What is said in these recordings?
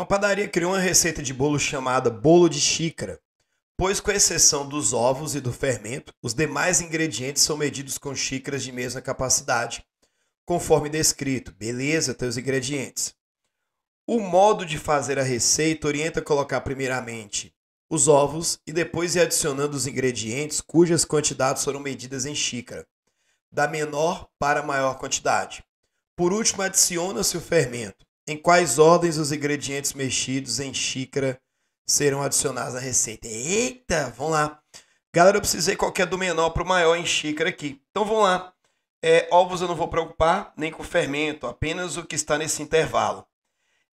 Uma padaria criou uma receita de bolo chamada bolo de xícara, pois, com exceção dos ovos e do fermento, os demais ingredientes são medidos com xícaras de mesma capacidade, conforme descrito. Beleza, teus ingredientes. O modo de fazer a receita orienta colocar primeiramente os ovos e depois ir adicionando os ingredientes cujas quantidades foram medidas em xícara, da menor para a maior quantidade. Por último, adiciona-se o fermento. Em quais ordens os ingredientes mexidos em xícara serão adicionados à receita? Eita, vamos lá. Galera, eu precisei qualquer do menor para o maior em xícara aqui. Então vamos lá. É, ovos eu não vou preocupar, nem com fermento, apenas o que está nesse intervalo.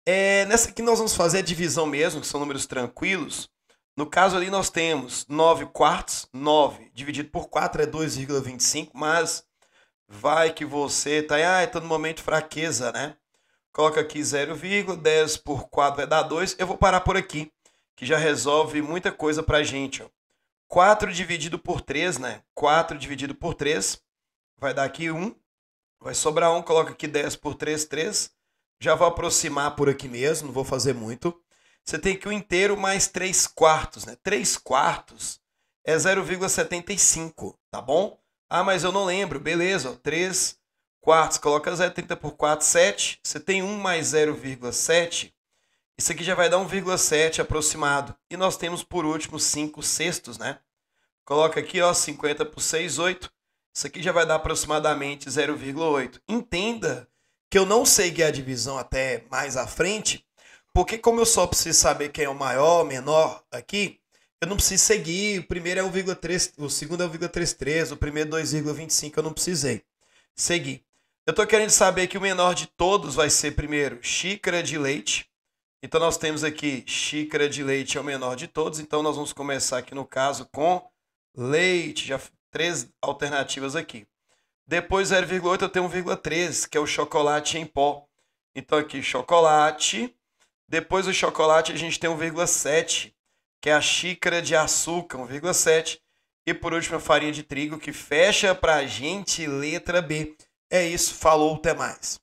É, nessa aqui nós vamos fazer a divisão mesmo, que são números tranquilos. No caso ali nós temos 9 quartos, 9 dividido por 4 é 2,25, mas vai que você tá, ah, tá no momento de fraqueza, né? Coloca aqui 0, 10 por 4 vai é dar 2. Eu vou parar por aqui, que já resolve muita coisa para a gente. Ó. 4 dividido por 3, né? 4 dividido por 3 vai dar aqui 1. Vai sobrar 1, coloca aqui 10 por 3, 3. Já vou aproximar por aqui mesmo, não vou fazer muito. Você tem que o inteiro mais 3 quartos, né? 3 quartos é 0,75, tá bom? Ah, mas eu não lembro. Beleza, ó, 3 quartos, coloca 0,30 por 4, 7. Você tem 1 mais 0,7. Isso aqui já vai dar 1,7 aproximado. E nós temos, por último, 5 sextos, né? Coloca aqui, ó, 50 por 6, 8. Isso aqui já vai dar aproximadamente 0,8. Entenda que eu não sei guiar a divisão até mais à frente, porque como eu só preciso saber quem é o maior, menor aqui, eu não preciso seguir. O primeiro é 1,3, o segundo é 1,33, o primeiro é 2,25, eu não precisei seguir. Eu estou querendo saber que o menor de todos vai ser primeiro xícara de leite. Então nós temos aqui xícara de leite é o menor de todos. Então nós vamos começar aqui no caso com leite. Já três alternativas aqui. Depois 0,8 eu tenho 1,3, que é o chocolate em pó. Então aqui chocolate. Depois o chocolate a gente tem 1,7, que é a xícara de açúcar, 1,7. E por último a farinha de trigo, que fecha para a gente letra B. É isso, falou, até mais.